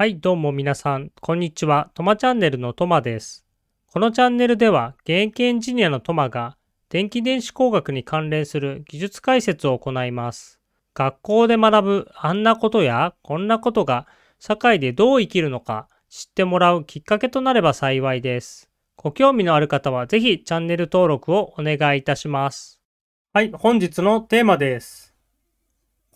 はい、どうも皆さん、こんにちは。トマチャンネルのトマです。このチャンネルでは、現役エンジニアのトマが、電気電子工学に関連する技術解説を行います。学校で学ぶあんなことやこんなことが、社会でどう生きるのか、知ってもらうきっかけとなれば幸いです。ご興味のある方は、ぜひチャンネル登録をお願いいたします。はい、本日のテーマです。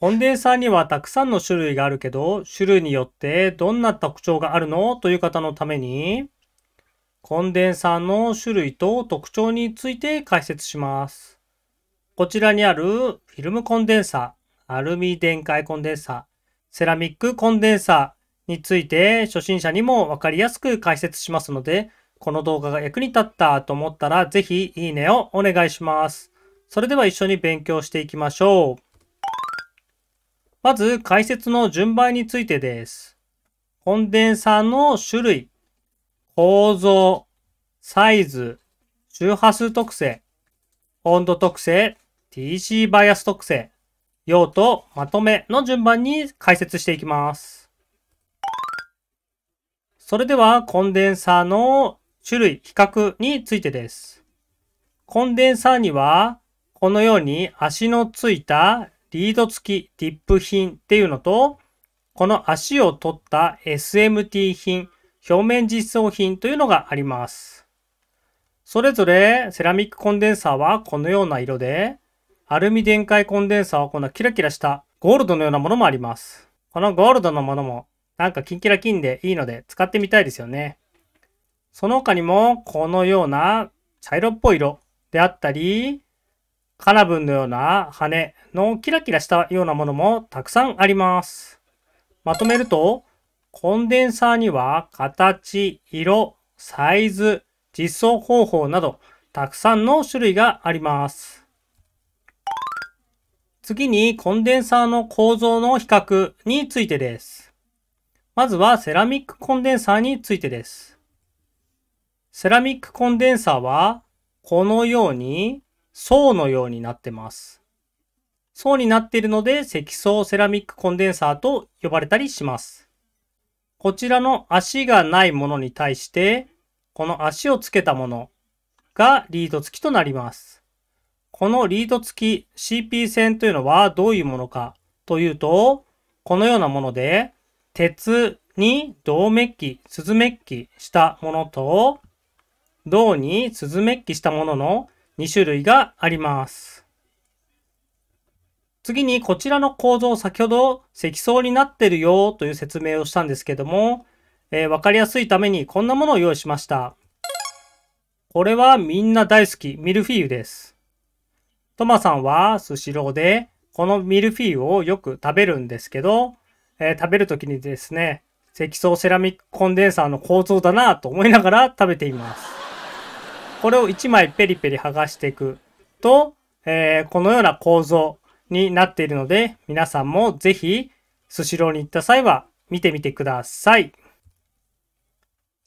コンデンサーにはたくさんの種類があるけど、種類によってどんな特徴があるのという方のために、コンデンサーの種類と特徴について解説します。こちらにあるフィルムコンデンサー、アルミ電解コンデンサー、セラミックコンデンサーについて初心者にもわかりやすく解説しますので、この動画が役に立ったと思ったらぜひいいねをお願いします。それでは一緒に勉強していきましょう。まず解説の順番についてです。コンデンサーの種類、構造、サイズ、周波数特性、温度特性、TC バイアス特性、用途、まとめの順番に解説していきます。それではコンデンサーの種類、比較についてです。コンデンサーにはこのように足のついたリード付きディップ品っていうのと、この足を取った SMT 品、表面実装品というのがあります。それぞれセラミックコンデンサーはこのような色で、アルミ電解コンデンサーはこのキラキラしたゴールドのようなものもあります。このゴールドのものもなんかキンキラキンでいいので使ってみたいですよね。その他にもこのような茶色っぽい色であったり、カナブンのような羽のキラキラしたようなものもたくさんあります。まとめると、コンデンサーには形、色、サイズ、実装方法などたくさんの種類があります。次にコンデンサーの構造の比較についてです。まずはセラミックコンデンサーについてです。セラミックコンデンサーはこのように層のようになってます。層になっているので、積層セラミックコンデンサーと呼ばれたりします。こちらの足がないものに対して、この足をつけたものがリード付きとなります。このリード付き CP 線というのはどういうものかというと、このようなもので、鉄に銅メッキ、鈴メッキしたものと、銅に鈴メッキしたものの2種類があります。次にこちらの構造、先ほど積層になってるよという説明をしたんですけども、えー、分かりやすいためにこんなものを用意しました。これはみんな大好き、ミルフィーユです。トマさんはスシローでこのミルフィーユをよく食べるんですけど、えー、食べるときにですね、積層セラミックコンデンサーの構造だなと思いながら食べています。これを1枚ペリペリ剥がしていくと、えー、このような構造になっているので、皆さんもぜひ、スシローに行った際は見てみてください。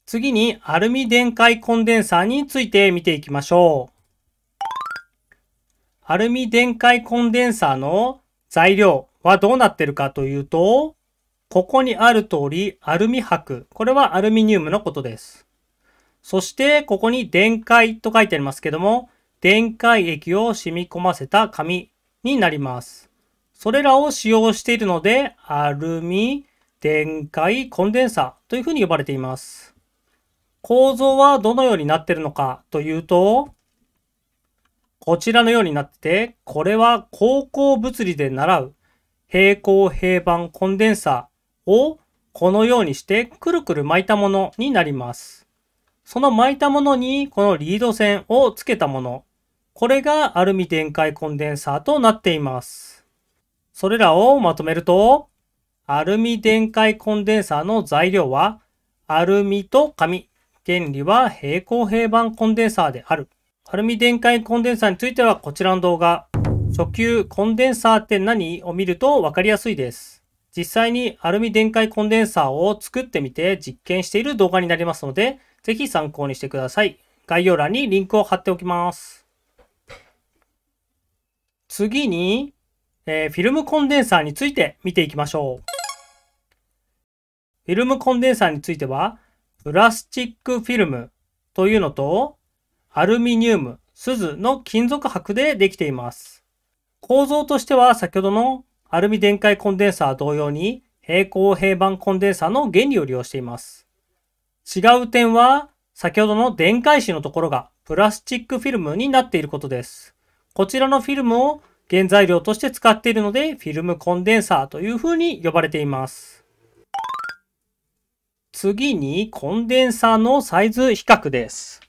次に、アルミ電解コンデンサーについて見ていきましょう。アルミ電解コンデンサーの材料はどうなってるかというと、ここにある通り、アルミ箔。これはアルミニウムのことです。そしてここに電解と書いてありますけども、電解液を染み込ませた紙になります。それらを使用しているので、アルミ、電解、コンデンサというふうに呼ばれています。構造はどのようになっているのかというと、こちらのようになってて、これは高校物理で習う平行平板コンデンサをこのようにしてくるくる巻いたものになります。その巻いたものにこのリード線をつけたもの。これがアルミ電解コンデンサーとなっています。それらをまとめると、アルミ電解コンデンサーの材料はアルミと紙。原理は平行平板コンデンサーである。アルミ電解コンデンサーについてはこちらの動画、初級コンデンサーって何を見るとわかりやすいです。実際にアルミ電解コンデンサーを作ってみて実験している動画になりますので、ぜひ参考にしてください。概要欄にリンクを貼っておきます。次に、えー、フィルムコンデンサーについて見ていきましょう。フィルムコンデンサーについては、プラスチックフィルムというのと、アルミニウム、鈴の金属箔でできています。構造としては先ほどのアルミ電解コンデンサー同様に平行平板コンデンサーの原理を利用しています。違う点は、先ほどの電解紙のところがプラスチックフィルムになっていることです。こちらのフィルムを原材料として使っているので、フィルムコンデンサーというふうに呼ばれています。次に、コンデンサーのサイズ比較です。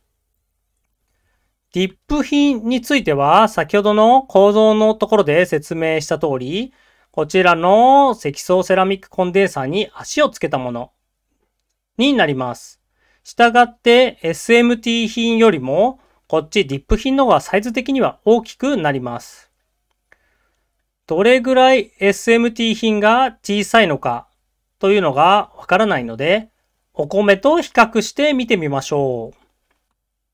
ディップ品については、先ほどの構造のところで説明した通り、こちらの積層セラミックコンデンサーに足をつけたもの。になります。したがって SMT 品よりもこっちディップ品の方がサイズ的には大きくなります。どれぐらい SMT 品が小さいのかというのがわからないので、お米と比較して見てみましょう。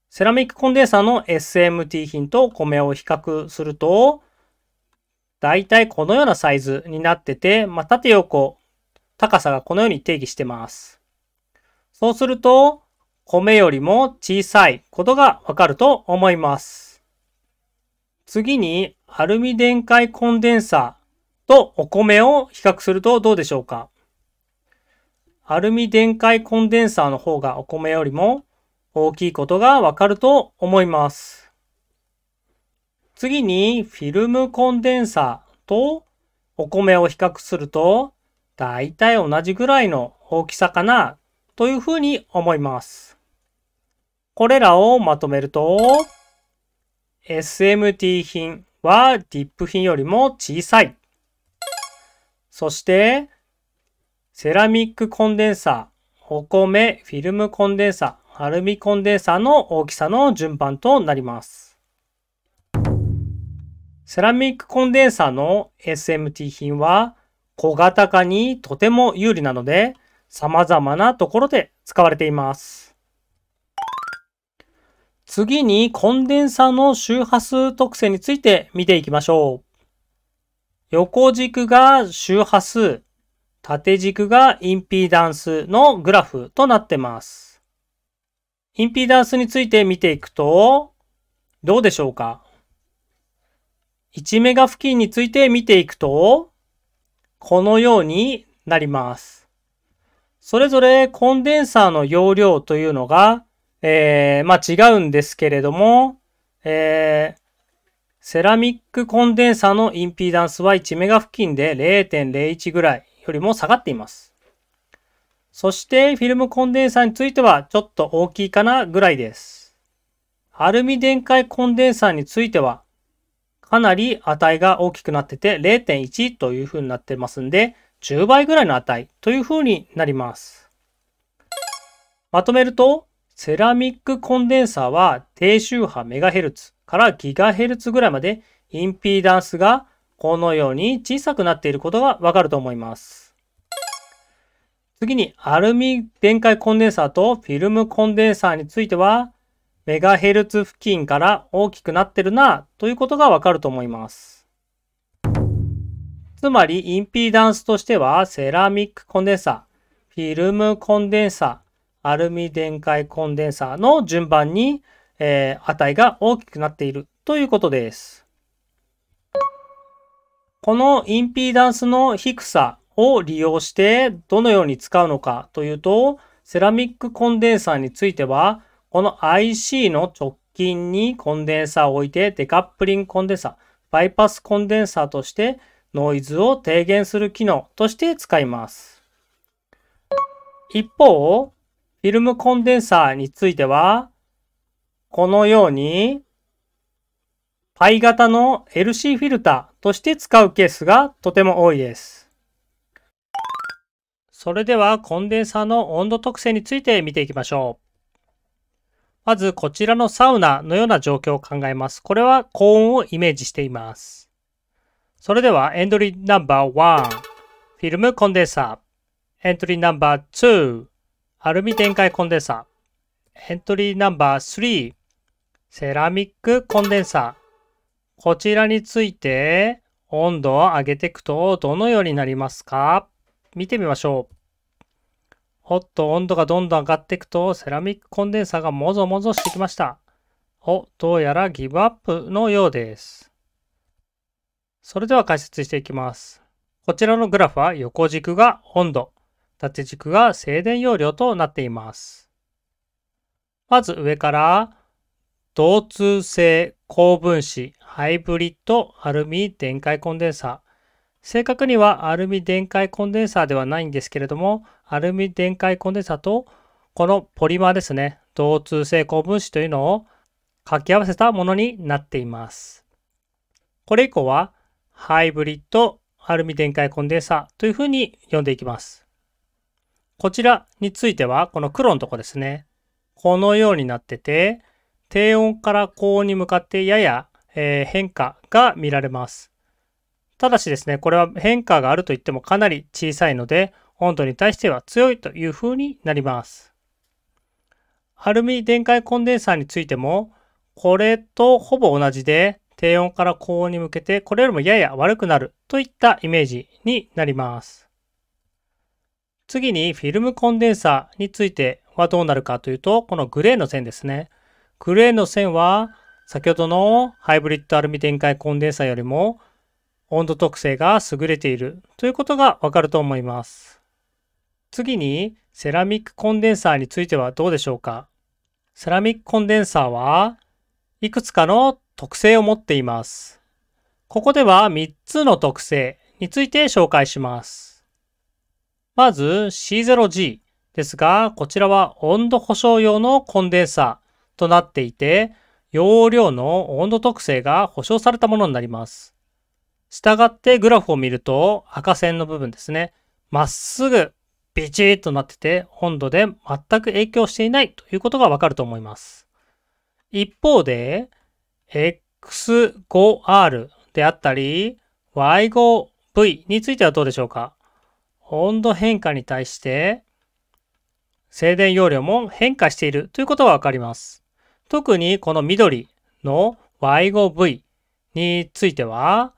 セラミックコンデンサーの SMT 品と米を比較すると、だいたいこのようなサイズになってて、まあ、縦横、高さがこのように定義してます。そうすると、米よりも小さいことがわかると思います。次に、アルミ電解コンデンサーとお米を比較するとどうでしょうかアルミ電解コンデンサーの方がお米よりも大きいことがわかると思います。次に、フィルムコンデンサーとお米を比較すると、だいたい同じぐらいの大きさかなというふうに思います。これらをまとめると、SMT 品は DIP 品よりも小さい。そして、セラミックコンデンサー、お米、フィルムコンデンサー、アルミコンデンサーの大きさの順番となります。セラミックコンデンサーの SMT 品は小型化にとても有利なので、様々なところで使われています。次にコンデンサの周波数特性について見ていきましょう。横軸が周波数、縦軸がインピーダンスのグラフとなってます。インピーダンスについて見ていくと、どうでしょうか ?1 メガ付近について見ていくと、このようになります。それぞれコンデンサーの容量というのが、えー、まあ違うんですけれども、えー、セラミックコンデンサーのインピーダンスは1メガ付近で0.01ぐらいよりも下がっています。そしてフィルムコンデンサーについてはちょっと大きいかなぐらいです。アルミ電解コンデンサーについてはかなり値が大きくなってて0.1という風になってますんで、10倍ぐらいの値というふうになります。まとめると、セラミックコンデンサーは低周波メガヘルツからギガヘルツぐらいまでインピーダンスがこのように小さくなっていることがわかると思います。次にアルミ電解コンデンサーとフィルムコンデンサーについてはメガヘルツ付近から大きくなってるなということがわかると思います。つまりインピーダンスとしてはセラミックコンデンサフィルムコンデンサアルミ電解コンデンサの順番に、えー、値が大きくなっているということです。このインピーダンスの低さを利用してどのように使うのかというと、セラミックコンデンサーについては、この IC の直近にコンデンサーを置いてデカップリングコンデンサー、バイパスコンデンサーとしてノイズを低減する機能として使います。一方、フィルムコンデンサーについては、このように、パイ型の LC フィルターとして使うケースがとても多いです。それではコンデンサーの温度特性について見ていきましょう。まずこちらのサウナのような状況を考えます。これは高温をイメージしています。それではエントリーナンバー1、フィルムコンデンサー。エントリーナンバー2、アルミ電解コンデンサー。エントリーナンバー3、セラミックコンデンサー。こちらについて温度を上げていくとどのようになりますか見てみましょう。おっと、温度がどんどん上がっていくと、セラミックコンデンサーがもぞもぞしてきました。お、どうやらギブアップのようです。それでは解説していきます。こちらのグラフは横軸が温度、縦軸が静電容量となっています。まず上から、導通性高分子ハイブリッドアルミ電解コンデンサー。正確にはアルミ電解コンデンサーではないんですけれども、アルミ電解コンデンサーとこのポリマーですね、導通性高分子というのを掛け合わせたものになっています。これ以降はハイブリッドアルミ電解コンデンサーというふうに呼んでいきます。こちらについては、この黒のとこですね。このようになってて、低温から高温に向かってやや、え変化が見られます。ただしですね、これは変化があるといってもかなり小さいので、温度に対しては強いというふうになります。アルミ電解コンデンサーについても、これとほぼ同じで、低音から高温に向けてこれよりもやや悪くなるといったイメージになります。次にフィルムコンデンサーについてはどうなるかというと、このグレーの線ですね。グレーの線は先ほどのハイブリッドアルミ展開コンデンサーよりも温度特性が優れているということがわかると思います。次にセラミックコンデンサーについてはどうでしょうかセラミックコンデンサーはいくつかの特性を持っています。ここでは3つの特性について紹介します。まず C0G ですが、こちらは温度保証用のコンデンサーとなっていて、容量の温度特性が保証されたものになります。したがってグラフを見ると赤線の部分ですね。まっすぐビチッとなってて温度で全く影響していないということがわかると思います。一方で X5R であったり Y5V についてはどうでしょうか温度変化に対して静電容量も変化しているということがわかります。特にこの緑の Y5V については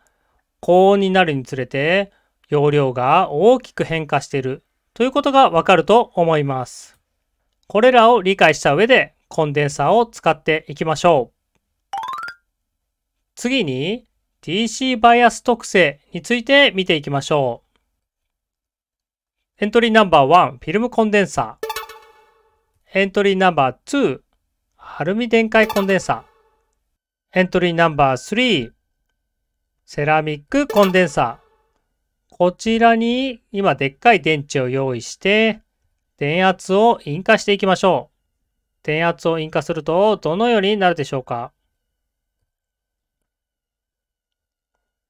高温になるにつれて容量が大きく変化しているということがわかると思います。これらを理解した上でコンデンサーを使っていきましょう。次に DC バイアス特性について見ていきましょう。エントリーナンバー1、フィルムコンデンサー。エントリーナンバー2、アルミ電解コンデンサー。エントリーナンバー3、セラミックコンデンサー。こちらに今でっかい電池を用意して、電圧を引火していきましょう。電圧を引火するとどのようになるでしょうか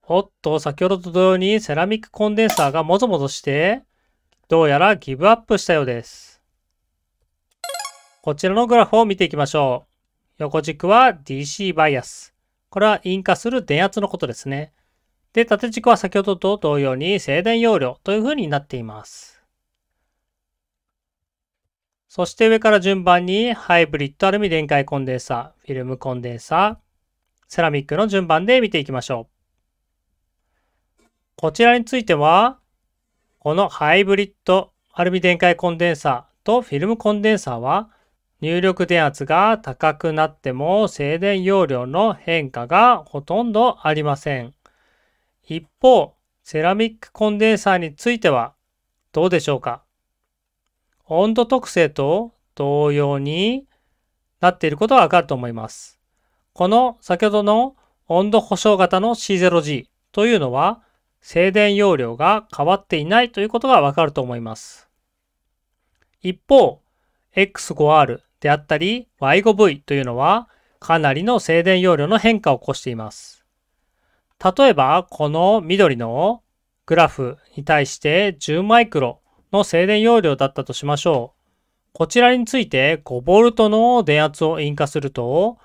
おっと、先ほどと同様にセラミックコンデンサーがもぞもぞして、どうやらギブアップしたようです。こちらのグラフを見ていきましょう。横軸は DC バイアス。これは引火する電圧のことですね。で、縦軸は先ほどと同様に静電容量というふうになっています。そして上から順番にハイブリッドアルミ電解コンデンサー、フィルムコンデンサー、セラミックの順番で見ていきましょう。こちらについては、このハイブリッドアルミ電解コンデンサーとフィルムコンデンサーは、入力電圧が高くなっても静電容量の変化がほとんどありません。一方、セラミックコンデンサーについてはどうでしょうか温度特性と同様になっていることがわかると思います。この先ほどの温度保証型の C0G というのは静電容量が変わっていないということがわかると思います。一方、X5R であったり Y5V というのはかなりの静電容量の変化を起こしています。例えば、この緑のグラフに対して10マイクロの静電容量だったとしましょう。こちらについて 5V の電圧を引火すると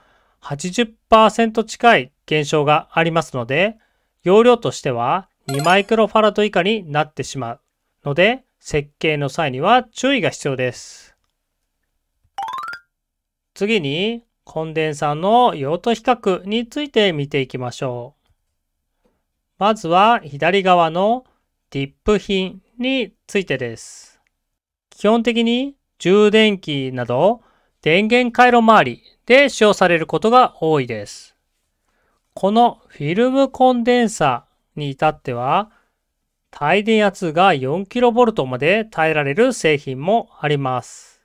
80%近い減少がありますので、容量としては2マイクロファラド以下になってしまうので、設計の際には注意が必要です。次に、コンデンサーの用途比較について見ていきましょう。まずは左側のディップ品についてです。基本的に充電器など電源回路周りで使用されることが多いです。このフィルムコンデンサに至っては、耐電圧が 4kV まで耐えられる製品もあります。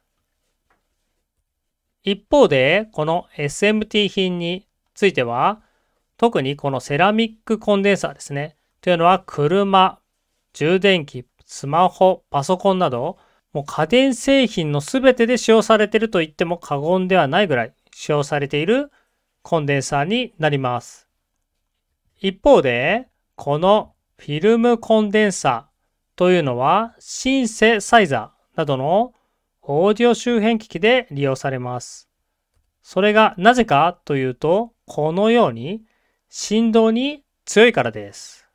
一方で、この SMT 品については、特にこのセラミックコンデンサーですね。というのは、車、充電器、スマホ、パソコンなど、もう家電製品の全てで使用されていると言っても過言ではないぐらい使用されているコンデンサーになります。一方で、このフィルムコンデンサというのはシンセサイザーなどのオーディオ周辺機器で利用されます。それがなぜかというと、このように振動に強いからです。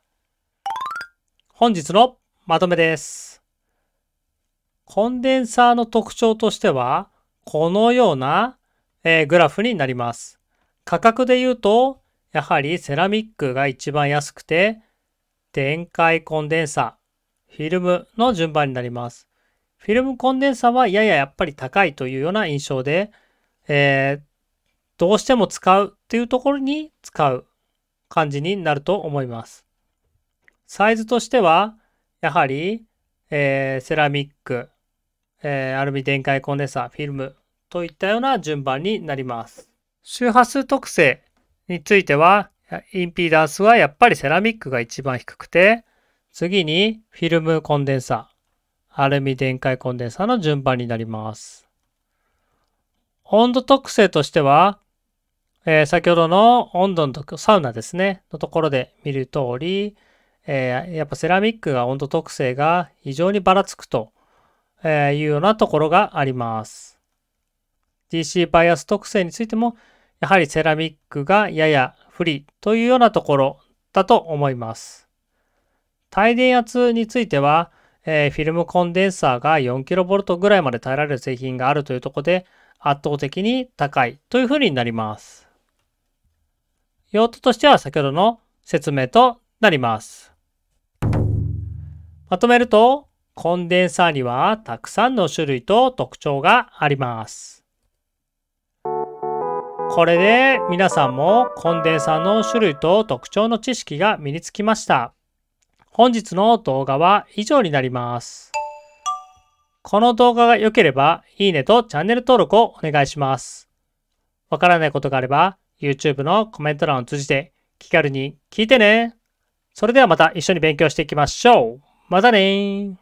本日のまとめです。コンデンサーの特徴としては、このような、えー、グラフになります。価格で言うとやはりセラミックが一番安くて、電解コンデンサ、フィルムの順番になります。フィルムコンデンサはやややっぱり高いというような印象で、えー、どうしても使うっていうところに使う感じになると思います。サイズとしては、やはり、えー、セラミック、えー、アルミ電解コンデンサ、フィルムといったような順番になります。周波数特性については、インピーダンスはやっぱりセラミックが一番低くて、次にフィルムコンデンサアルミ電解コンデンサの順番になります。温度特性としては、えー、先ほどの温度のサウナですね、のところで見る通り、えー、やっぱセラミックが温度特性が非常にばらつくというようなところがあります。DC バイアス特性についてもやはりセラミックがやや不利というようなところだと思います。帯電圧については、えー、フィルムコンデンサーが 4kV ぐらいまで耐えられる製品があるというところで圧倒的に高いというふうになります。用途としては先ほどの説明となります。まとめると、コンデンサーにはたくさんの種類と特徴があります。これで皆さんもコンデンサーの種類と特徴の知識が身につきました。本日の動画は以上になります。この動画が良ければ、いいねとチャンネル登録をお願いします。わからないことがあれば、YouTube のコメント欄を通じて気軽に聞いてね。それではまた一緒に勉強していきましょう。またね